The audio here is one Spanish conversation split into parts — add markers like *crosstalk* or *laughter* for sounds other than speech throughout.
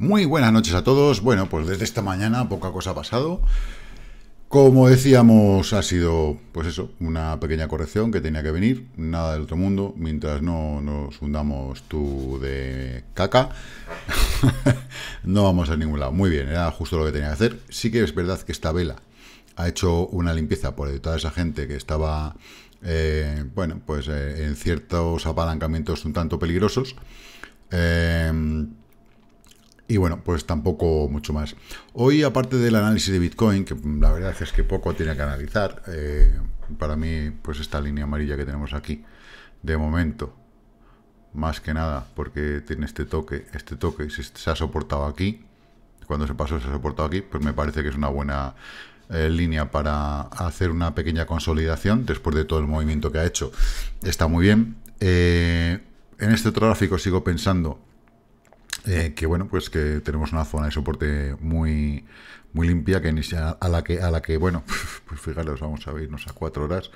Muy buenas noches a todos. Bueno, pues desde esta mañana poca cosa ha pasado. Como decíamos, ha sido, pues eso, una pequeña corrección que tenía que venir. Nada del otro mundo, mientras no nos hundamos tú de caca, *laughs* no vamos a ningún lado. Muy bien, era justo lo que tenía que hacer. Sí que es verdad que esta vela ha hecho una limpieza por toda esa gente que estaba, eh, bueno, pues eh, en ciertos apalancamientos un tanto peligrosos. Eh, y bueno, pues tampoco mucho más. Hoy, aparte del análisis de Bitcoin, que la verdad es que poco tiene que analizar, eh, para mí, pues esta línea amarilla que tenemos aquí, de momento, más que nada, porque tiene este toque, este toque, si se ha soportado aquí, cuando se pasó se ha soportado aquí, pues me parece que es una buena eh, línea para hacer una pequeña consolidación, después de todo el movimiento que ha hecho, está muy bien. Eh, en este otro gráfico sigo pensando eh, que bueno, pues que tenemos una zona de soporte muy, muy limpia que inicia, a la que, a la que bueno, *laughs* pues fijaros, vamos a irnos a cuatro horas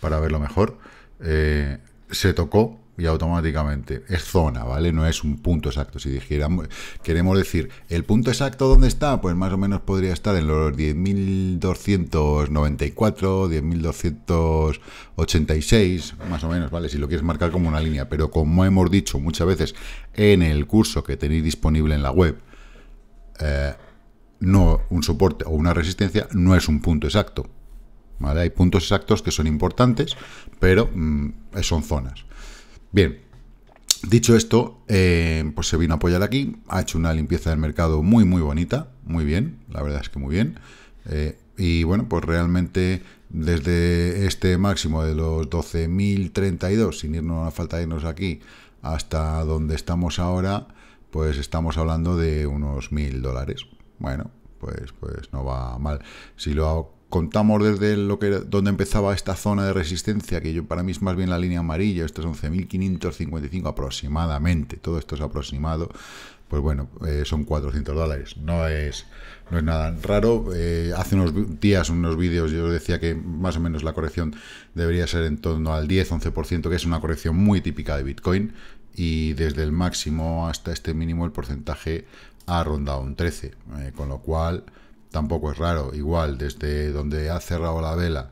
para verlo mejor. Eh, se tocó y automáticamente. Es zona, ¿vale? No es un punto exacto. Si dijéramos, queremos decir, ¿el punto exacto dónde está? Pues más o menos podría estar en los 10.294, 10.286, más o menos, ¿vale? Si lo quieres marcar como una línea. Pero como hemos dicho muchas veces en el curso que tenéis disponible en la web, eh, no un soporte o una resistencia no es un punto exacto. ¿Vale? Hay puntos exactos que son importantes, pero mm, son zonas. Bien, dicho esto, eh, pues se vino a apoyar aquí, ha hecho una limpieza del mercado muy, muy bonita, muy bien, la verdad es que muy bien. Eh, y bueno, pues realmente desde este máximo de los 12.032, sin irnos a falta de irnos aquí, hasta donde estamos ahora, pues estamos hablando de unos 1.000 dólares. Bueno, pues, pues no va mal. Si lo contamos desde lo que, donde empezaba esta zona de resistencia, que yo para mí es más bien la línea amarilla, esto es 11.555 aproximadamente, todo esto es aproximado, pues bueno, eh, son 400 dólares, no es, no es nada raro. Eh, hace unos días, unos vídeos, yo decía que más o menos la corrección debería ser en torno al 10-11%, que es una corrección muy típica de Bitcoin, y desde el máximo hasta este mínimo el porcentaje ha rondado un 13, eh, con lo cual tampoco es raro, igual, desde donde ha cerrado la vela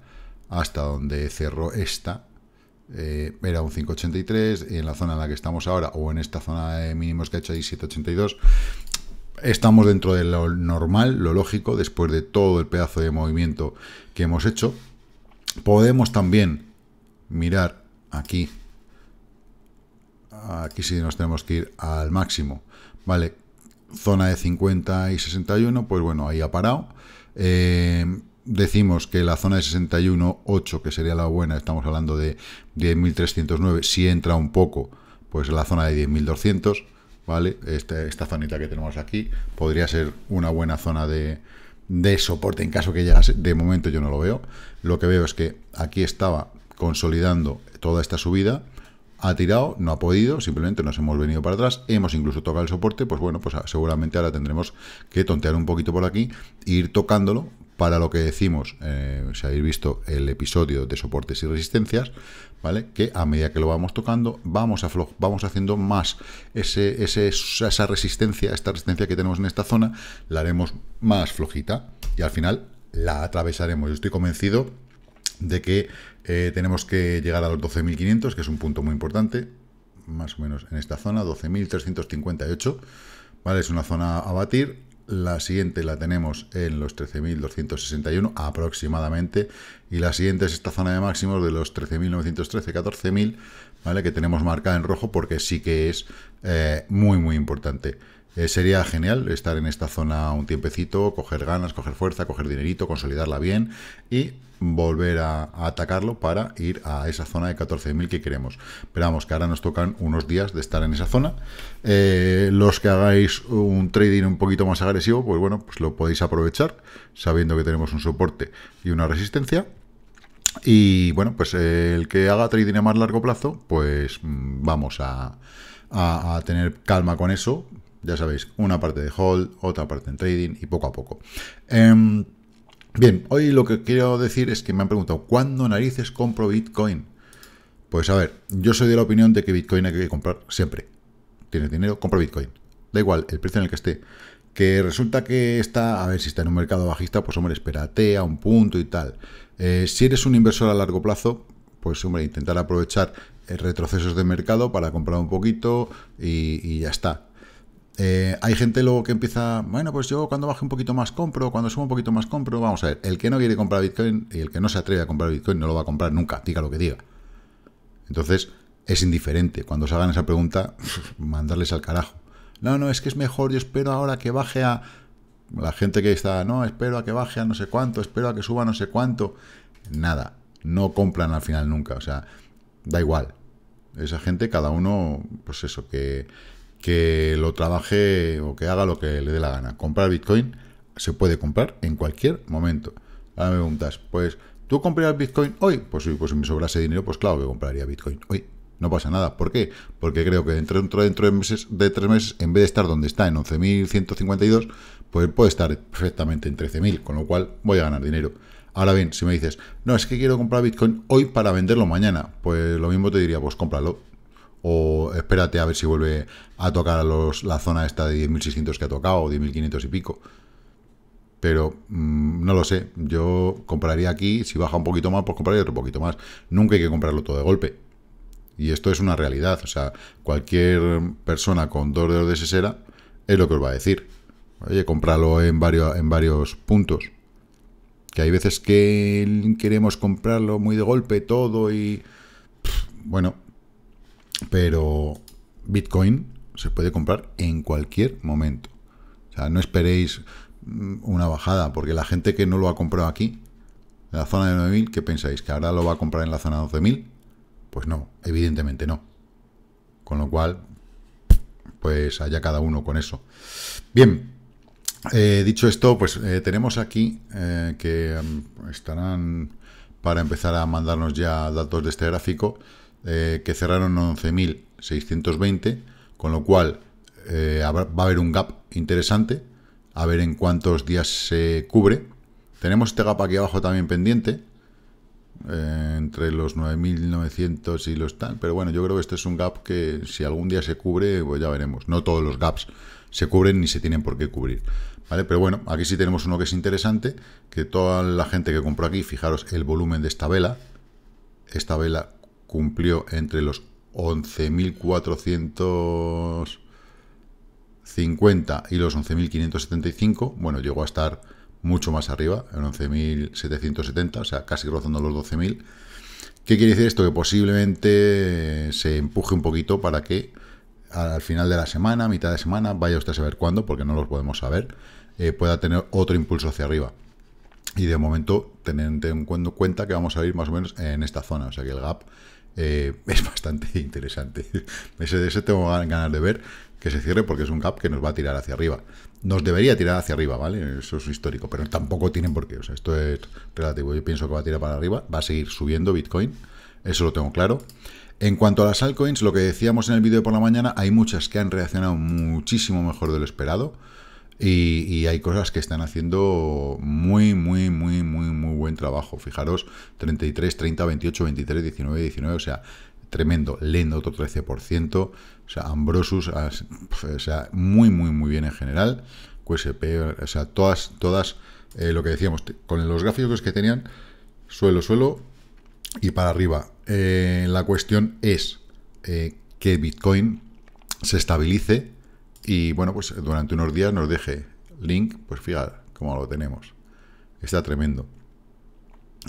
hasta donde cerró esta, eh, era un 583, en la zona en la que estamos ahora, o en esta zona de mínimos que ha hecho ahí 782, estamos dentro de lo normal, lo lógico, después de todo el pedazo de movimiento que hemos hecho. Podemos también mirar aquí, aquí sí nos tenemos que ir al máximo, ¿vale? zona de 50 y 61, pues bueno, ahí ha parado. Eh, decimos que la zona de 61.8, que sería la buena, estamos hablando de 10.309, si entra un poco, pues la zona de 10.200, ¿vale? Esta, esta zonita que tenemos aquí podría ser una buena zona de, de soporte en caso que llegase. De momento yo no lo veo. Lo que veo es que aquí estaba consolidando toda esta subida ha tirado, no ha podido, simplemente nos hemos venido para atrás, hemos incluso tocado el soporte, pues bueno, pues ah, seguramente ahora tendremos que tontear un poquito por aquí ir tocándolo para lo que decimos, eh, si habéis visto el episodio de soportes y resistencias, ¿vale? Que a medida que lo vamos tocando, vamos, vamos haciendo más esa resistencia, esta resistencia que tenemos en esta zona, la haremos más flojita y al final la atravesaremos. Yo estoy convencido de que eh, tenemos que llegar a los 12.500, que es un punto muy importante, más o menos en esta zona, 12.358, ¿vale? Es una zona a batir. La siguiente la tenemos en los 13.261 aproximadamente. Y la siguiente es esta zona de máximos de los 13.913, 14.000, ¿vale? Que tenemos marcada en rojo porque sí que es eh, muy, muy importante. Eh, sería genial estar en esta zona un tiempecito, coger ganas, coger fuerza, coger dinerito, consolidarla bien y volver a, atacarlo para ir a esa zona de 14.000 que queremos. Pero vamos, que ahora nos tocan unos días de estar en esa zona. Eh, los que hagáis un trading un poquito más agresivo, pues bueno, pues lo podéis aprovechar, sabiendo que tenemos un soporte y una resistencia. Y bueno, pues eh, el que haga trading a más largo plazo, pues mm, vamos a, tener calma con eso, ya sabéis, una parte de hold, otra parte en trading y poco a poco. Em, bien, hoy lo que quiero decir es que me han preguntado, ¿cuándo narices compro Bitcoin? Pues a ver, yo soy de la opinión de que Bitcoin hay que comprar siempre. Tienes dinero, compra Bitcoin. Da igual el precio en el que esté. Que resulta que está, a ver, si está en un mercado bajista, pues hombre, espérate a un punto y tal. Eh, si eres un inversor a largo plazo, pues hombre, intentar aprovechar eh, retrocesos de mercado para comprar un poquito y ya está. Eh, hay gente luego que empieza, bueno, pues yo cuando baje un poquito más compro, cuando suba un poquito más compro, vamos a ver, el que no quiere comprar Bitcoin y el que no se atreve a comprar Bitcoin no lo va a comprar nunca, diga lo que diga. Entonces, es indiferente. Cuando se hagan esa pregunta, *laughs* mandarles al carajo. No, no, es que es mejor, yo espero ahora que baje a... La gente que está, no, espero a que baje a no sé cuánto, espero a que suba a no sé cuánto. Nada, no compran al final nunca, o sea, da igual. Esa gente, cada uno, pues eso, que que lo trabaje o que haga lo que le dé la gana. Comprar Bitcoin se puede comprar en cualquier momento. Ahora me preguntas, pues, ¿tú comprarías Bitcoin hoy? Pues sí, pues si me sobrase dinero, pues claro que compraría Bitcoin hoy. No pasa nada. ¿Por qué? Porque creo que dentro, dentro de, meses, de tres meses, en vez de estar donde está, en 11.152, pues puede estar perfectamente en 13.000, con lo cual voy a ganar dinero. Ahora bien, si me dices, no, es que quiero comprar Bitcoin hoy para venderlo mañana, pues lo mismo te diría, pues cómpralo, o espérate a ver si vuelve a tocar a los, la zona esta de 10.600 que ha tocado o 10.500 y pico. Pero mm, no lo sé, yo compraría aquí, si baja un poquito más, pues compraría otro poquito más. Nunca hay que comprarlo todo de golpe. Y esto es una realidad, o sea, cualquier persona con dos dedos de sesera es lo que os va a decir. Oye, comprarlo en varios, en varios puntos. Que hay veces que queremos comprarlo muy de golpe todo y... bueno, pero Bitcoin se puede comprar en cualquier momento. O sea, no esperéis mm, una bajada, porque la gente que no lo ha comprado aquí, en la zona de 9.000, ¿qué pensáis? ¿Que ahora lo va a comprar en la zona de 12.000? Pues no, evidentemente no. Con lo cual, pues allá cada uno con eso. Bien, eh, dicho esto, pues eh, tenemos aquí eh, que mm, estarán para empezar a mandarnos ya datos de este gráfico. Eh, que cerraron 11.620, con lo cual eh, va a haber un gap interesante, a ver en cuántos días se cubre. Tenemos este gap aquí abajo también pendiente, eh, entre los 9.900 y los tal, pero bueno, yo creo que este es un gap que si algún día se cubre, pues ya veremos. No todos los gaps se cubren ni se tienen por qué cubrir. ¿Vale? Pero bueno, aquí sí tenemos uno que es interesante, que toda la gente que compró aquí, fijaros el volumen de esta vela, esta vela cumplió entre los 11.450 y los 11.575, bueno, llegó a estar mucho más arriba, en 11.770, o sea, casi rozando los 12.000. ¿Qué quiere decir esto? Que posiblemente se empuje un poquito para que al final de la semana, mitad de semana, vaya usted a saber cuándo, porque no lo podemos saber, eh, pueda tener otro impulso hacia arriba. Y de momento, teniendo en cuenta que vamos a ir más o menos en esta zona, o sea que el gap eh, *laughs* es bastante interesante. Ese, ese tengo ganas de ver que se cierre porque es un gap que nos va a tirar hacia arriba. Nos debería tirar hacia arriba, ¿vale? Eso es histórico, pero tampoco tienen por qué. O sea, esto es relativo. Yo pienso que va a tirar para arriba, va a seguir subiendo Bitcoin, eso lo tengo claro. En cuanto a las altcoins, lo que decíamos en el vídeo por la mañana, hay muchas que han reaccionado muchísimo mejor de lo esperado. Y, hay cosas que están haciendo muy, muy, muy, muy, muy buen trabajo. Fijaros, 33, 30, 28, 23, 19, 19, o sea, tremendo. Lendo otro 13%, o sea, Ambrosus, o sea, muy, muy, muy bien en general. QSP, o sea, todas, todas, eh, lo que decíamos, con los gráficos que tenían, suelo, suelo y para arriba. Eh, la cuestión es eh, que Bitcoin se estabilice, y bueno, pues durante unos días nos deje link, pues fíjate cómo lo tenemos. Está tremendo.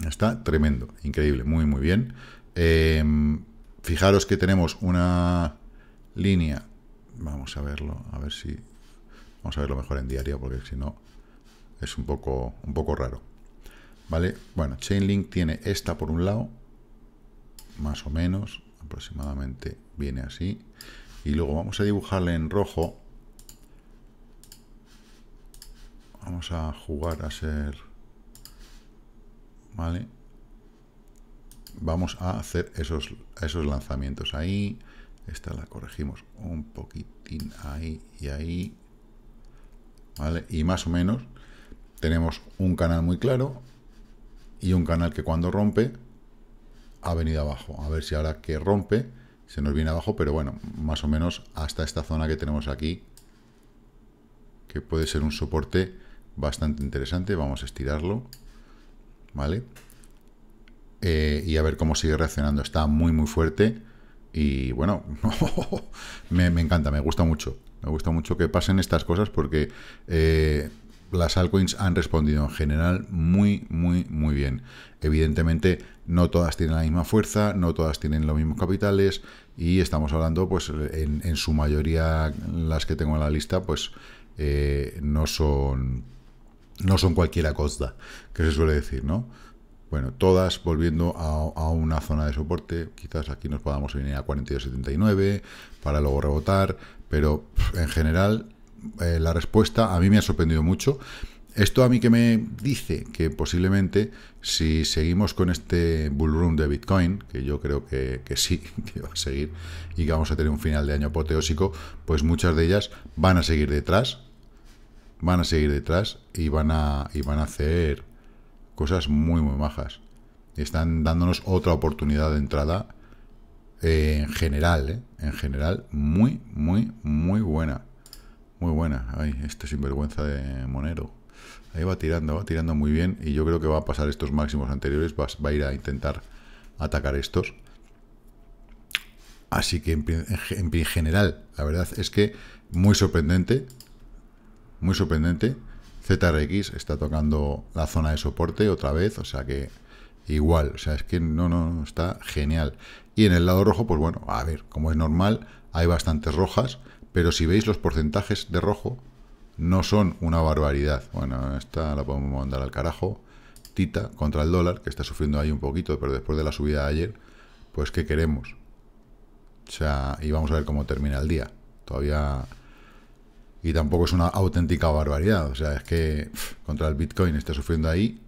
Está tremendo, increíble, muy muy bien. Em, fijaros que tenemos una línea. Vamos a verlo, a ver si. Vamos a verlo mejor en diario, porque si no, es un poco, un poco raro. ¿Vale? Bueno, Chainlink tiene esta por un lado, más o menos, aproximadamente viene así. Y luego vamos a dibujarle en rojo Vamos a jugar a ser... ¿Vale? Vamos a hacer esos, esos lanzamientos ahí. Esta la corregimos un poquitín ahí y ahí. ¿Vale? Y más o menos tenemos un canal muy claro y un canal que cuando rompe ha venido abajo. A ver si ahora que rompe se nos viene abajo, pero bueno, más o menos hasta esta zona que tenemos aquí, que puede ser un soporte bastante interesante, vamos a estirarlo, ¿vale? Eh, y a ver cómo sigue reaccionando, está muy muy fuerte y bueno, *laughs* me, encanta, me gusta mucho, me gusta mucho que pasen estas cosas porque eh, las altcoins han respondido en general muy muy muy bien. Evidentemente no todas tienen la misma fuerza, no todas tienen los mismos capitales y estamos hablando pues en, su mayoría las que tengo en la lista pues eh, no son no son cualquiera cosa, que se suele decir, ¿no? Bueno, todas volviendo a, una zona de soporte, quizás aquí nos podamos venir a 42.79 para luego rebotar, pero en general eh, la respuesta a mí me ha sorprendido mucho. Esto a mí que me dice que posiblemente si seguimos con este bull de Bitcoin, que yo creo que, que, sí, *laughs* que va a seguir y que vamos a tener un final de año apoteósico, pues muchas de ellas van a seguir detrás van a seguir detrás y van a, y van a hacer cosas muy, muy majas. Están dándonos otra oportunidad de entrada eh, en general, eh, en general, muy, muy, muy buena. Muy buena. Ay, este sinvergüenza de Monero. Ahí va tirando, va tirando muy bien. Y yo creo que va a pasar estos máximos anteriores. Va, a ir a intentar atacar estos. Así que en general, la verdad es que muy sorprendente muy sorprendente. ZRX está tocando la zona de soporte otra vez, o sea que igual, o sea, es que no, no, está genial. Y en el lado rojo, pues bueno, a ver, como es normal, hay bastantes rojas, pero si veis los porcentajes de rojo, no son una barbaridad. Bueno, esta la podemos mandar al carajo. Tita contra el dólar, que está sufriendo ahí un poquito, pero después de la subida de ayer, pues ¿qué queremos? O sea, y vamos a ver cómo termina el día. Todavía y tampoco es una auténtica barbaridad. O sea, es que contra el Bitcoin está sufriendo ahí.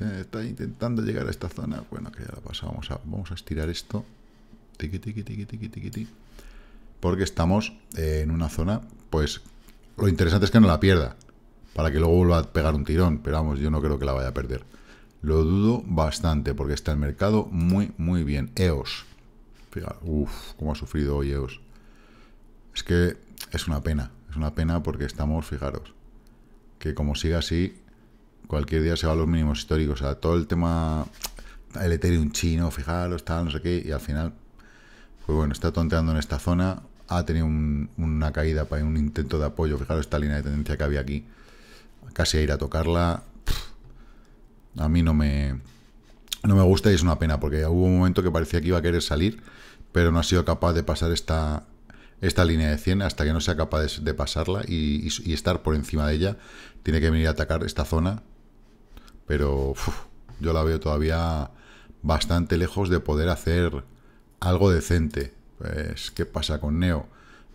Eh, está intentando llegar a esta zona. Bueno, que ya la pasamos. Vamos a, vamos a estirar esto. Porque estamos eh, en una zona, pues lo interesante es que no la pierda. Para que luego vuelva a pegar un tirón. Pero vamos, yo no creo que la vaya a perder. Lo dudo bastante porque está el mercado muy, muy bien. EOS. Fíjate, cómo ha sufrido hoy EOS. Es que es una pena. Es una pena porque estamos, fijaros, que como siga así, cualquier día se va a los mínimos históricos. O sea, todo el tema, el Ethereum chino, fijaros, tal, no sé qué, y al final, pues bueno, está tonteando en esta zona. Ha tenido una caída para un intento de apoyo. Fijaros esta línea de tendencia que había aquí. Casi a ir a tocarla. a mí no me, no me gusta y es una pena porque hubo un momento que parecía que iba a querer salir, pero no ha sido capaz de pasar esta, esta línea de 100 hasta que no sea capaz de, pasarla y, estar por encima de ella. Tiene que venir a atacar esta zona, pero yo la veo todavía bastante lejos de poder hacer algo decente. Pues, ¿Qué pasa con Neo?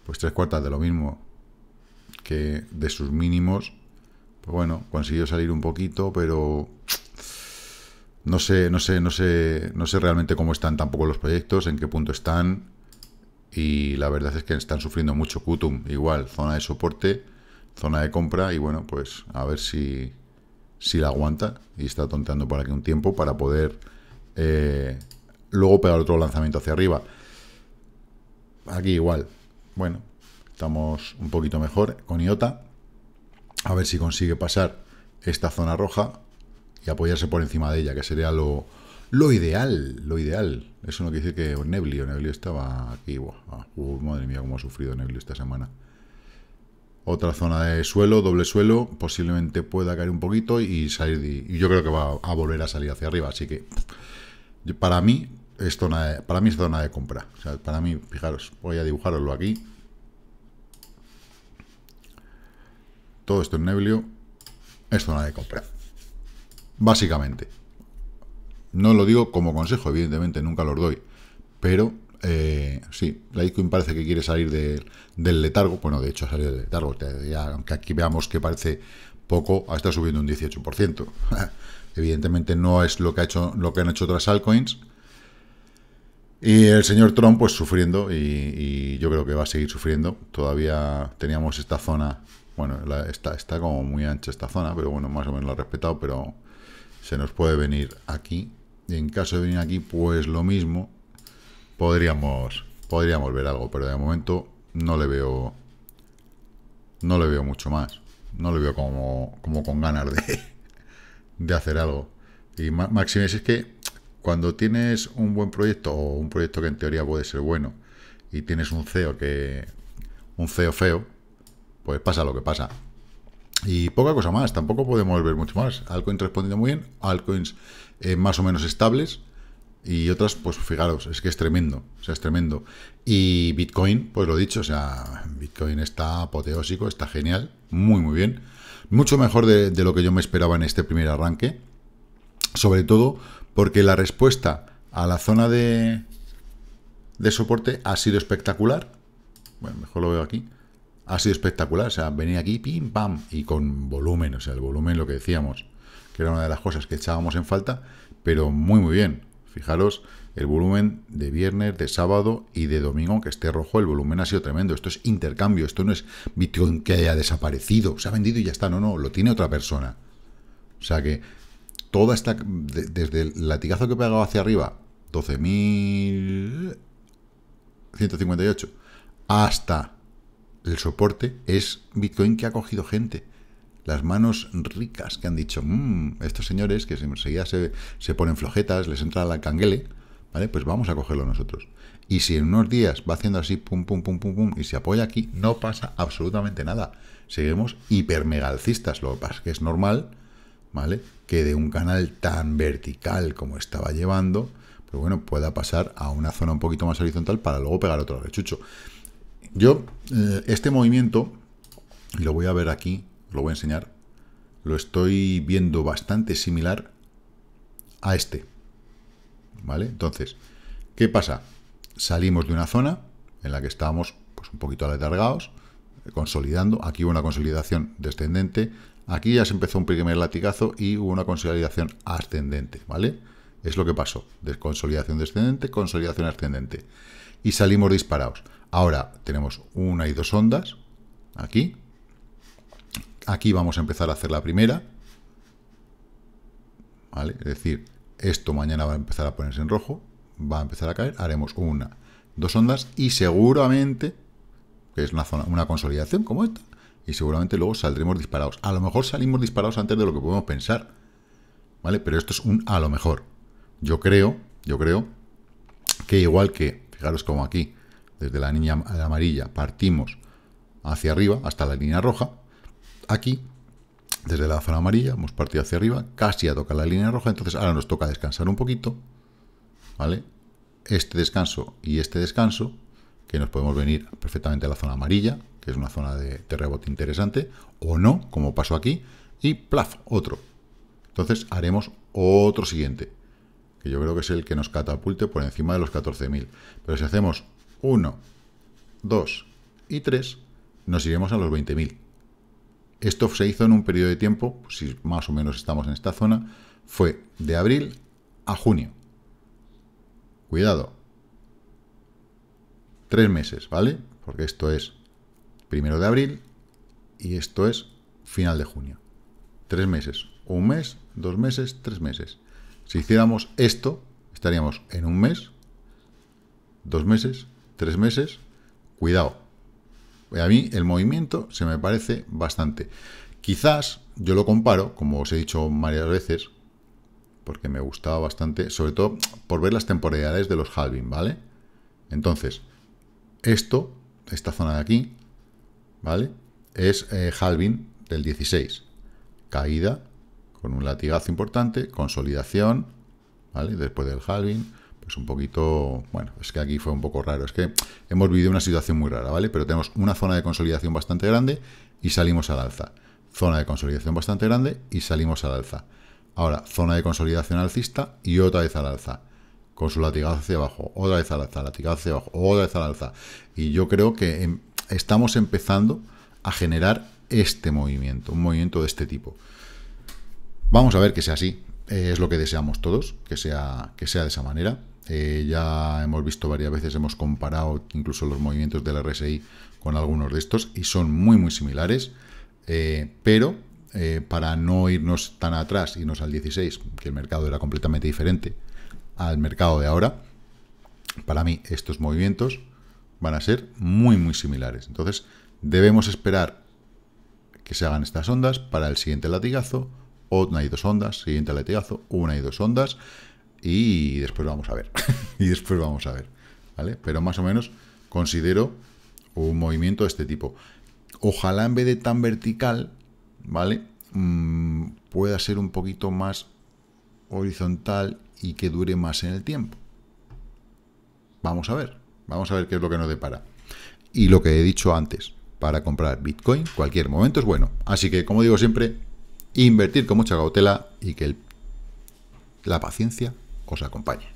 Pues tres cuartas de lo mismo que de sus mínimos. Pues bueno, consiguió salir un poquito, pero no sé, no sé, no sé, no sé realmente cómo están tampoco los proyectos, en qué punto están y la verdad es que están sufriendo mucho Kutum, igual, zona de soporte, zona de compra y bueno, pues a ver si, si la aguanta y está tonteando por aquí un tiempo para poder eh, luego pegar otro lanzamiento hacia arriba. Aquí igual, bueno, estamos un poquito mejor con IOTA, a ver si consigue pasar esta zona roja y apoyarse por encima de ella, que sería lo, lo ideal, lo ideal. Eso no quiere decir que Neblio, Neblio estaba aquí. Buah, ah, uh, madre mía, cómo ha sufrido Neblio esta semana. Otra zona de suelo, doble suelo, posiblemente pueda caer un poquito y salir. y yo creo que va a volver a salir hacia arriba, así que para mí es para mí es zona de compra. O sea, para mí, fijaros, voy a dibujaroslo aquí. Todo esto en neblio es zona de compra. Básicamente. No lo digo como consejo, evidentemente, nunca los doy. Pero eh, sí, sí, Litecoin parece que quiere salir del letargo. Bueno, de hecho, sale del letargo. aunque aquí veamos que parece poco, está subiendo un 18%. *laughs* Evidentemente no es lo que, ha hecho, lo que han hecho otras altcoins. Y el señor Trump, pues sufriendo, y, yo creo que va a seguir sufriendo. Todavía teníamos esta zona, bueno, está, está como muy ancha esta zona, pero bueno, más o menos lo ha respetado, pero se nos puede venir aquí y en caso de venir aquí, pues lo mismo. Podríamos, podríamos ver algo, pero de momento no le veo... No le veo mucho más. No le veo como, como con ganas de, de hacer algo. Y Maximes es que cuando tienes un buen proyecto o un proyecto que en teoría puede ser bueno y tienes un CEO que un CEO feo, pues pasa lo que pasa. Y poca cosa más, tampoco podemos ver mucho más. Altcoins respondiendo muy bien, altcoins eh, más o menos estables y otras, pues fijaros, es que es tremendo, o sea, es tremendo. Y Bitcoin, pues lo dicho, o sea, Bitcoin está apoteósico, está genial, muy, muy bien. Mucho mejor de, de lo que yo me esperaba en este primer arranque, sobre todo porque la respuesta a la zona de, de soporte ha sido espectacular. Bueno, mejor lo veo aquí ha sido espectacular. O sea, venía aquí, pim, pam, y con volumen. O sea, el volumen, lo que decíamos, que era una de las cosas que echábamos en falta, pero muy, muy bien. Fijaros, el volumen de viernes, de sábado y de domingo, que esté rojo, el volumen ha sido tremendo. Esto es intercambio, esto no es Bitcoin que haya desaparecido, se ha vendido y ya está. No, no, lo tiene otra persona. O sea que toda esta. desde el latigazo que he pegado hacia arriba, 12.158, hasta el soporte es Bitcoin que ha cogido gente. Las manos ricas que han dicho, mm, estos señores que enseguida se, se, ponen flojetas, les entra la canguele, ¿vale? Pues vamos a cogerlo nosotros. Y si en unos días va haciendo así, pum, pum, pum, pum, pum, y se apoya aquí, no pasa absolutamente nada. Seguimos hiper lo que pasa es que es normal, ¿vale? Que de un canal tan vertical como estaba llevando, pues bueno, pueda pasar a una zona un poquito más horizontal para luego pegar otro rechucho. Yo, eh, este movimiento, lo voy a ver aquí, lo voy a enseñar, lo estoy viendo bastante similar a este. ¿Vale? Entonces, ¿qué pasa? Salimos de una zona en la que estábamos pues, un poquito aletargados, consolidando. Aquí hubo una consolidación descendente. Aquí ya se empezó un primer latigazo y hubo una consolidación ascendente, ¿vale? Es lo que pasó. Desconsolidación descendente, consolidación ascendente. Y salimos disparados. Ahora tenemos una y dos ondas, aquí. Aquí vamos a empezar a hacer la primera. ¿Vale? Es decir, esto mañana va a empezar a ponerse en rojo, va a empezar a caer, haremos una, dos ondas y seguramente, que es una, una consolidación como esta, y seguramente luego saldremos disparados. A lo mejor salimos disparados antes de lo que podemos pensar, ¿vale? Pero esto es un a lo mejor. Yo creo, yo creo que igual que, fijaros como aquí, desde la línea amarilla partimos hacia arriba hasta la línea roja. Aquí, desde la zona amarilla, hemos partido hacia arriba, casi a tocar la línea roja, entonces ahora nos toca descansar un poquito, ¿vale? Este descanso y este descanso, que nos podemos venir perfectamente a la zona amarilla, que es una zona de, terremoto interesante, o no, como pasó aquí, y plaf, otro. Entonces haremos otro siguiente, que yo creo que es el que nos catapulte por encima de los 14.000. Pero si hacemos 1, 2 y 3, nos iremos a los 20.000. Esto se hizo en un periodo de tiempo, si pues más o menos estamos en esta zona, fue de abril a junio. Cuidado. Tres meses, ¿vale? Porque esto es primero de abril y esto es final de junio. Tres meses. Un mes, dos meses, tres meses. Si hiciéramos esto, estaríamos en un mes, dos meses, tres meses, cuidado. A mí el movimiento se me parece bastante. Quizás yo lo comparo, como os he dicho varias veces, porque me gustaba bastante, sobre todo por ver las temporalidades de los halving, ¿vale? Entonces, esto, esta zona de aquí, ¿vale? Es eh, halving del 16. Caída con un latigazo importante, consolidación, ¿vale? Después del halving, es pues un poquito, bueno, es que aquí fue un poco raro, es que hemos vivido una situación muy rara, ¿vale? Pero tenemos una zona de consolidación bastante grande y salimos al alza. Zona de consolidación bastante grande y salimos al alza. Ahora, zona de consolidación alcista y otra vez al alza. Con su latigazo hacia abajo, otra vez al alza, latigazo hacia abajo, otra vez al alza. Y yo creo que em, estamos empezando a generar este movimiento, un movimiento de este tipo. Vamos a ver que sea así. Eh, es lo que deseamos todos, que sea, que sea de esa manera. Eh, ya hemos visto varias veces, hemos comparado incluso los movimientos del RSI con algunos de estos y son muy muy similares, eh, pero eh, para no irnos tan atrás, irnos al 16, que el mercado era completamente diferente al mercado de ahora, para mí estos movimientos van a ser muy muy similares. Entonces debemos esperar que se hagan estas ondas para el siguiente latigazo, una y dos ondas, siguiente latigazo, una y dos ondas y después vamos a ver. *laughs* y después vamos a ver. ¿Vale? Pero más o menos considero un movimiento de este tipo. Ojalá en vez de tan vertical, ¿vale? Mm, pueda ser un poquito más horizontal y que dure más en el tiempo. Vamos a ver. Vamos a ver qué es lo que nos depara. Y lo que he dicho antes, para comprar Bitcoin, cualquier momento es bueno. Así que, como digo siempre, invertir con mucha cautela y que la paciencia os acompaña.